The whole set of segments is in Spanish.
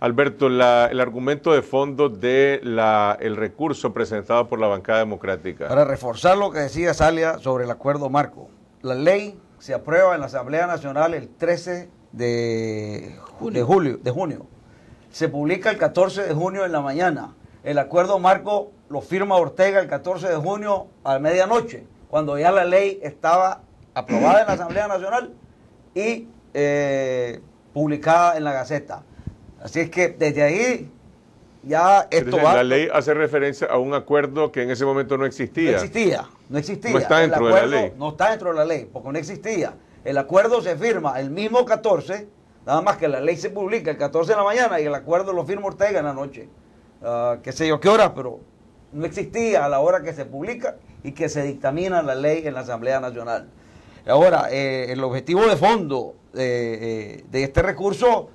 Alberto, el argumento de fondo del el recurso presentado por la bancada democrática. Para reforzar lo que decía Salia sobre el acuerdo marco, la ley se aprueba en la Asamblea Nacional el 13 de junio. julio, de junio. Se publica el 14 de junio en la mañana. El acuerdo marco lo firma Ortega el 14 de junio a medianoche, cuando ya la ley estaba aprobada en la Asamblea Nacional y eh, publicada en la Gaceta. Así es que desde ahí ya esto va... La ley hace referencia a un acuerdo que en ese momento no existía. No existía, no existía. No está dentro de la ley. No está dentro de la ley, porque no existía. El acuerdo se firma el mismo 14, nada más que la ley se publica el 14 de la mañana y el acuerdo lo firma Ortega en la noche. Ah, qué sé yo qué hora, pero no existía a la hora que se publica y que se dictamina la ley en la Asamblea Nacional. Ahora, eh, el objetivo de fondo de eh, este recurso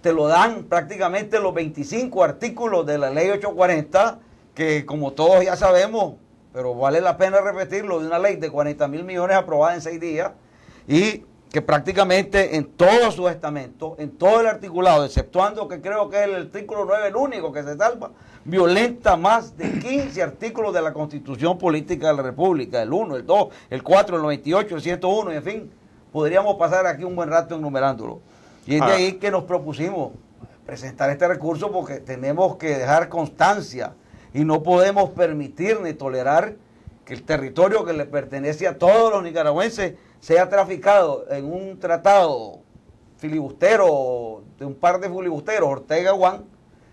te lo dan prácticamente los 25 artículos de la ley 840, que como todos ya sabemos, pero vale la pena repetirlo, de una ley de 40 mil millones aprobada en seis días y que prácticamente en todo su estamento, en todo el articulado, exceptuando que creo que es el artículo 9 el único que se salva, violenta más de 15 artículos de la Constitución Política de la República, el 1, el 2, el 4, el 98, el 101, y en fin, podríamos pasar aquí un buen rato enumerándolo. Y es de ah. ahí que nos propusimos presentar este recurso porque tenemos que dejar constancia y no podemos permitir ni tolerar que el territorio que le pertenece a todos los nicaragüenses sea traficado en un tratado filibustero de un par de filibusteros, Ortega Juan,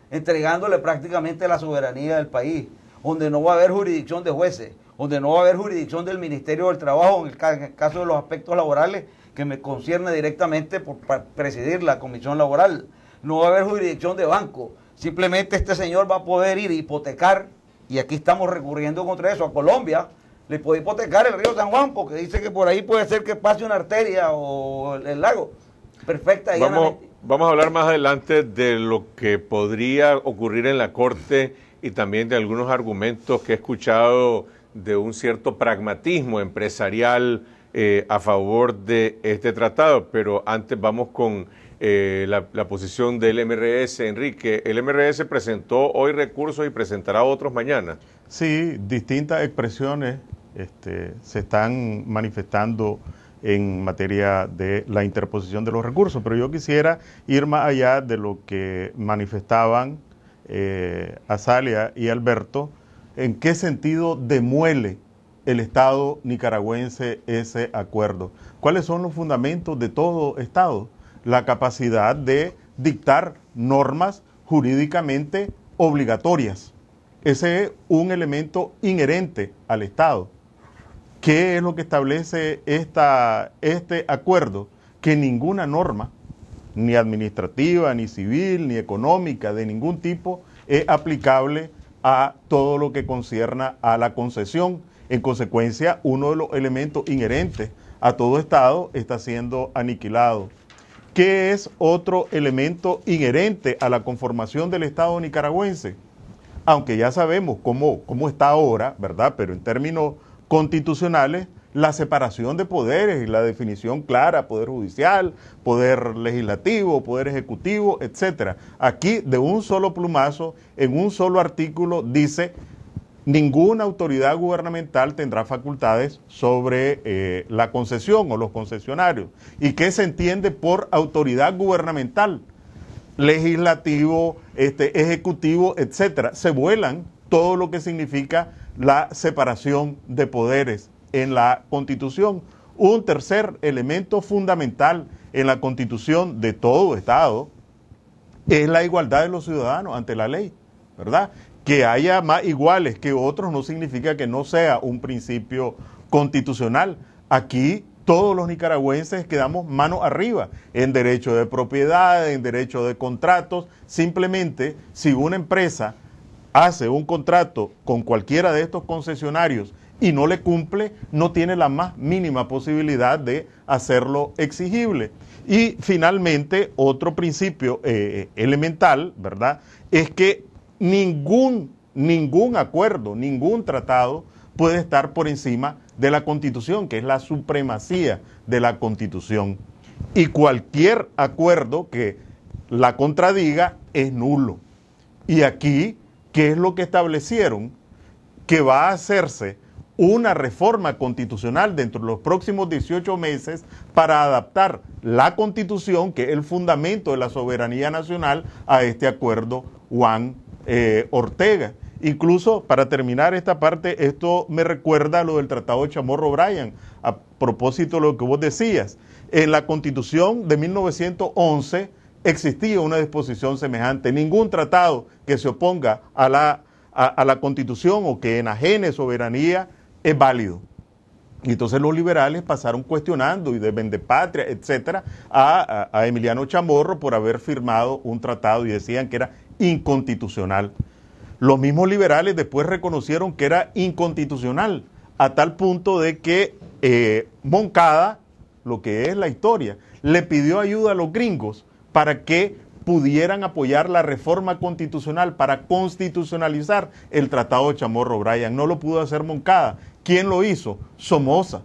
entregándole prácticamente la soberanía del país, donde no va a haber jurisdicción de jueces, donde no va a haber jurisdicción del Ministerio del Trabajo en el caso de los aspectos laborales que me concierne directamente por presidir la comisión laboral. No va a haber jurisdicción de banco. Simplemente este señor va a poder ir a hipotecar, y aquí estamos recurriendo contra eso, a Colombia, le puede hipotecar el río San Juan porque dice que por ahí puede ser que pase una arteria o el, lago. Perfecta. Vamos, vamos a hablar más adelante de lo que podría ocurrir en la Corte y también de algunos argumentos que he escuchado de un cierto pragmatismo empresarial eh, a favor de este tratado, pero antes vamos con eh, la, posición del MRS. Enrique, el MRS presentó hoy recursos y presentará otros mañana. Sí, distintas expresiones este, se están manifestando en materia de la interposición de los recursos, pero yo quisiera ir más allá de lo que manifestaban eh, Azalia y Alberto en qué sentido demuele el Estado nicaragüense ese acuerdo. ¿Cuáles son los fundamentos de todo Estado? La capacidad de dictar normas jurídicamente obligatorias. Ese es un elemento inherente al Estado. ¿Qué es lo que establece esta, este acuerdo? Que ninguna norma, ni administrativa, ni civil, ni económica, de ningún tipo, es aplicable a todo lo que concierne a la concesión. En consecuencia, uno de los elementos inherentes a todo Estado está siendo aniquilado. ¿Qué es otro elemento inherente a la conformación del Estado nicaragüense? Aunque ya sabemos cómo, cómo está ahora, ¿verdad? Pero en términos constitucionales, la separación de poderes y la definición clara, poder judicial, poder legislativo, poder ejecutivo, etcétera. Aquí de un solo plumazo, en un solo artículo dice ninguna autoridad gubernamental tendrá facultades sobre eh, la concesión o los concesionarios. ¿Y qué se entiende por autoridad gubernamental? Legislativo, este, ejecutivo, etcétera. Se vuelan todo lo que significa la separación de poderes en la Constitución. Un tercer elemento fundamental en la Constitución de todo Estado es la igualdad de los ciudadanos ante la ley, ¿verdad? Que haya más iguales que otros no significa que no sea un principio constitucional. Aquí todos los nicaragüenses quedamos mano arriba en derecho de propiedad, en derecho de contratos. Simplemente, si una empresa hace un contrato con cualquiera de estos concesionarios y no le cumple, no tiene la más mínima posibilidad de hacerlo exigible. Y finalmente, otro principio eh, elemental, ¿verdad? Es que ningún, ningún acuerdo, ningún tratado puede estar por encima de la constitución, que es la supremacía de la constitución. Y cualquier acuerdo que la contradiga es nulo. Y aquí, ¿qué es lo que establecieron? Que va a hacerse una reforma constitucional dentro de los próximos 18 meses para adaptar la constitución, que es el fundamento de la soberanía nacional, a este acuerdo Juan eh, Ortega. Incluso, para terminar esta parte, esto me recuerda a lo del Tratado de Chamorro-Bryan, a propósito de lo que vos decías. En la constitución de 1911 existía una disposición semejante. Ningún tratado que se oponga a a la constitución o que enajene soberanía es válido. Y entonces los liberales pasaron cuestionando y de patria etcétera, a, Emiliano Chamorro por haber firmado un tratado y decían que era inconstitucional. Los mismos liberales después reconocieron que era inconstitucional, a tal punto de que eh, Moncada, lo que es la historia, le pidió ayuda a los gringos para que pudieran apoyar la reforma constitucional para constitucionalizar el Tratado de Chamorro Bryan. No lo pudo hacer Moncada. ¿Quién lo hizo? Somoza.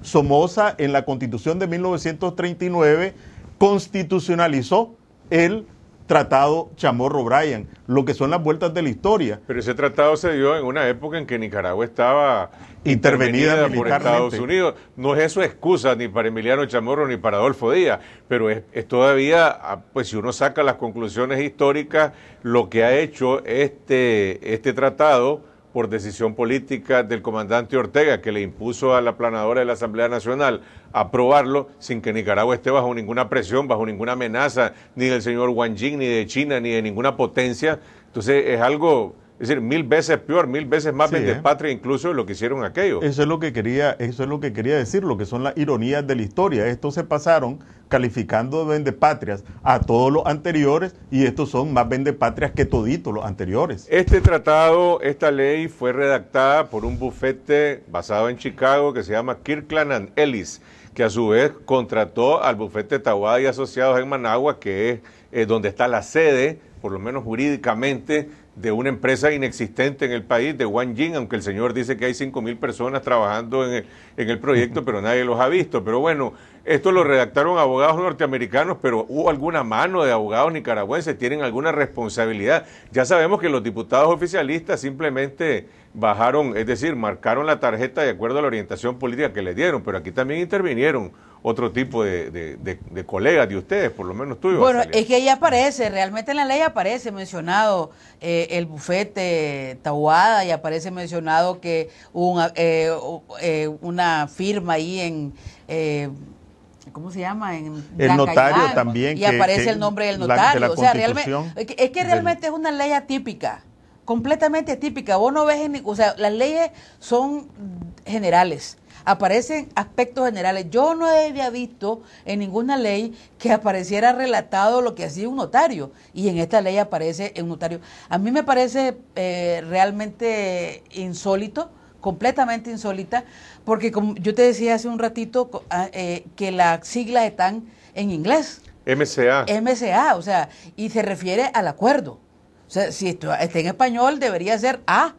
Somoza en la Constitución de 1939 constitucionalizó el Tratado Chamorro Bryan, lo que son las vueltas de la historia. Pero ese tratado se dio en una época en que Nicaragua estaba intervenida, por Estados Unidos. No es eso excusa ni para Emiliano Chamorro ni para Adolfo Díaz, pero es, es todavía, ah, pues si uno saca las conclusiones históricas, lo que ha hecho este, este tratado por decisión política del comandante Ortega, que le impuso a la planadora de la Asamblea Nacional aprobarlo sin que Nicaragua esté bajo ninguna presión, bajo ninguna amenaza, ni del señor Wang Jing, ni de China, ni de ninguna potencia. Entonces es algo es decir, mil veces peor, mil veces más vendepatrias ¿eh? patria incluso de lo que hicieron aquellos. Eso es lo que quería, eso es lo que quería decir, lo que son las ironías de la historia. Estos se pasaron calificando de vendepatrias a todos los anteriores y estos son más vendepatrias que toditos los anteriores. Este tratado, esta ley fue redactada por un bufete basado en Chicago que se llama Kirkland Ellis, que a su vez contrató al bufete Tawada y Asociados en Managua, que es eh, donde está la sede, por lo menos jurídicamente, de una empresa inexistente en el país, de Jing, aunque el señor dice que hay mil personas trabajando en el, en el, proyecto, pero nadie los ha visto. Pero bueno, esto lo redactaron abogados norteamericanos, pero hubo alguna mano de abogados nicaragüenses, tienen alguna responsabilidad. Ya sabemos que los diputados oficialistas simplemente bajaron, es decir, marcaron la tarjeta de acuerdo a la orientación política que le dieron, pero aquí también intervinieron otro tipo de, colegas de ustedes, por lo menos tuyos. Bueno, es que ahí aparece, realmente en la ley aparece mencionado eh, el bufete tauada y aparece mencionado que una, eh, eh, una firma ahí en... ¿Cómo se llama? En el notario también. Y aparece el nombre del notario. o sea, realmente, es que realmente es una ley atípica, completamente atípica. Vos no ves, en, o sea, las leyes son generales aparecen aspectos generales. Yo no había visto en ninguna ley que apareciera relatado lo que hacía un notario y en esta ley aparece un notario. A mí me parece eh, realmente insólito completamente insólita, porque como yo te decía hace un ratito ah, eh, que la sigla están en inglés. MCA. MCA, o sea, y se refiere al acuerdo. O sea, si esto está en español, debería ser A,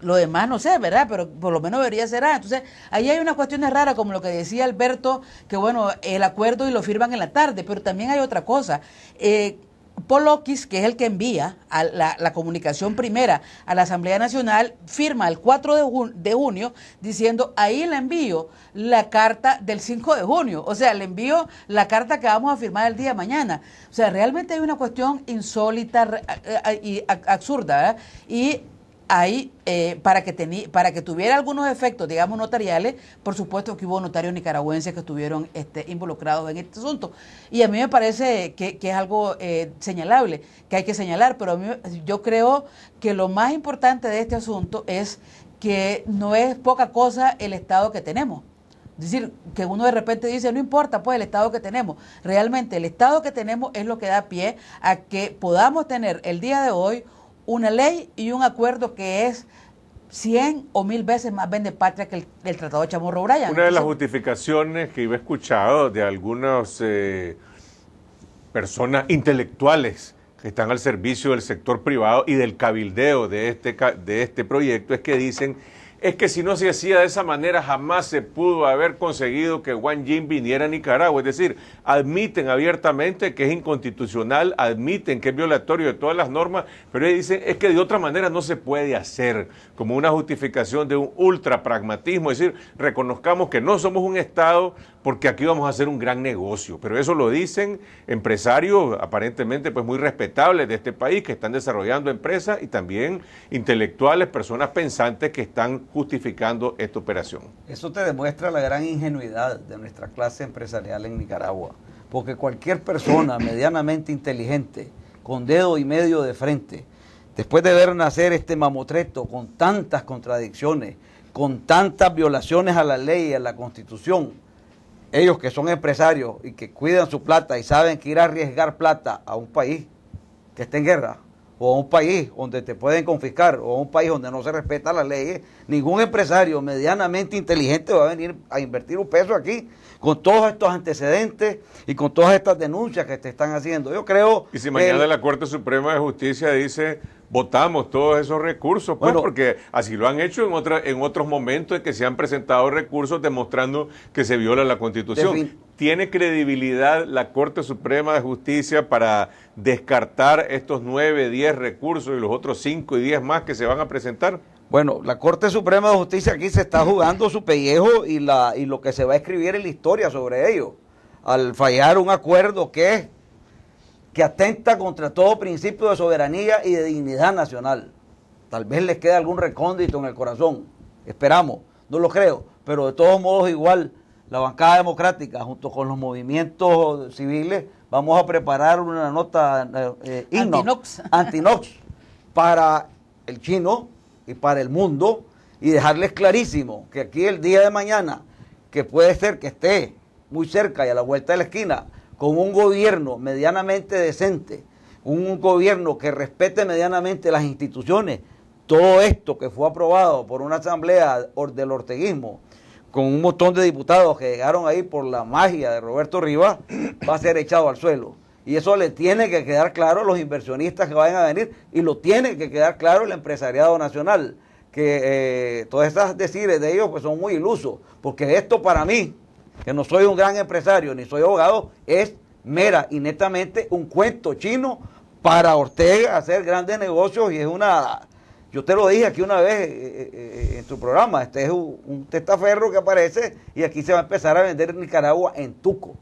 lo demás no sé, ¿verdad? Pero por lo menos debería ser así. Ah, entonces, ahí hay unas cuestiones raras, como lo que decía Alberto, que bueno, el acuerdo y lo firman en la tarde, pero también hay otra cosa. Eh, Polokis, que es el que envía a la, comunicación primera a la Asamblea Nacional, firma el 4 de, junio, de junio diciendo, ahí le envío la carta del 5 de junio, o sea, le envío la carta que vamos a firmar el día de mañana. O sea, realmente hay una cuestión insólita eh, eh, y absurda, Y Ahí eh, para, que para que tuviera algunos efectos, digamos, notariales, por supuesto que hubo notarios nicaragüenses que estuvieron este, involucrados en este asunto. Y a mí me parece que, es algo eh, señalable, que hay que señalar, pero a yo creo que lo más importante de este asunto es que no es poca cosa el Estado que tenemos. Es decir, que uno de repente dice, no importa, pues el Estado que tenemos. Realmente el Estado que tenemos es lo que da pie a que podamos tener el día de hoy una ley y un acuerdo que es 100 o mil veces más patria que el, Tratado de Chamorro Una de las justificaciones que iba escuchado de algunas eh, personas intelectuales que están al servicio del sector privado y del cabildeo de este, de este proyecto es que dicen es que si no se hacía de esa manera jamás se pudo haber conseguido que Wang Jin viniera a Nicaragua. Es decir, admiten abiertamente que es inconstitucional, admiten que es violatorio de todas las normas, pero ellos dicen es que de otra manera no se puede hacer, como una justificación de un ultra pragmatismo, es decir, reconozcamos que no somos un Estado, porque aquí vamos a hacer un gran negocio. Pero eso lo dicen empresarios aparentemente pues muy respetables de este país que están desarrollando empresas y también intelectuales, personas pensantes que están justificando esta operación. Eso te demuestra la gran ingenuidad de nuestra clase empresarial en Nicaragua, porque cualquier persona medianamente inteligente, con dedo y medio de frente, después de ver nacer este mamotreto con tantas contradicciones, con tantas violaciones a la ley y a la constitución, ellos que son empresarios y que cuidan su plata y saben que ir a arriesgar plata a un país que está en guerra o a un país donde te pueden confiscar o a un país donde no se respeta las leyes, ningún empresario medianamente inteligente va a venir a invertir un peso aquí con todos estos antecedentes y con todas estas denuncias que te están haciendo. Yo creo... Y si mañana la Corte Suprema de Justicia dice votamos todos esos recursos, pues, porque así lo han hecho en, otra, en otros momentos en que se han presentado recursos demostrando que se viola la Constitución. ¿Tiene credibilidad la Corte Suprema de Justicia para descartar estos nueve, diez recursos y los otros cinco y diez más que se van a presentar? Bueno, la Corte Suprema de Justicia aquí se está jugando su pellejo y, la, y lo que se va a escribir en la historia sobre ello, al fallar un acuerdo que, que atenta contra todo principio de soberanía y de dignidad nacional. Tal vez les quede algún recóndito en el corazón, esperamos, no lo creo, pero de todos modos igual la bancada democrática junto con los movimientos civiles, vamos a preparar una nota eh, eh, anti antinox para el chino y para el mundo y dejarles clarísimo que aquí el día de mañana, que puede ser que esté muy cerca y a la vuelta de la esquina, con un gobierno medianamente decente, un gobierno que respete medianamente las instituciones, todo esto que fue aprobado por una asamblea del orteguismo, con un montón de diputados que llegaron ahí por la magia de Roberto Rivas, va a ser echado al suelo. Y eso le tiene que quedar claro a los inversionistas que vayan a venir y lo tiene que quedar claro el empresariado nacional, que eh, todas esas decires de ellos pues son muy ilusos, porque esto para mí, que no soy un gran empresario ni soy abogado, es mera y netamente un cuento chino para Ortega hacer grandes negocios y es una yo te lo dije aquí una vez eh, eh, eh, en tu programa, este es un, testaferro que aparece y aquí se va a empezar a vender en Nicaragua en Tuco.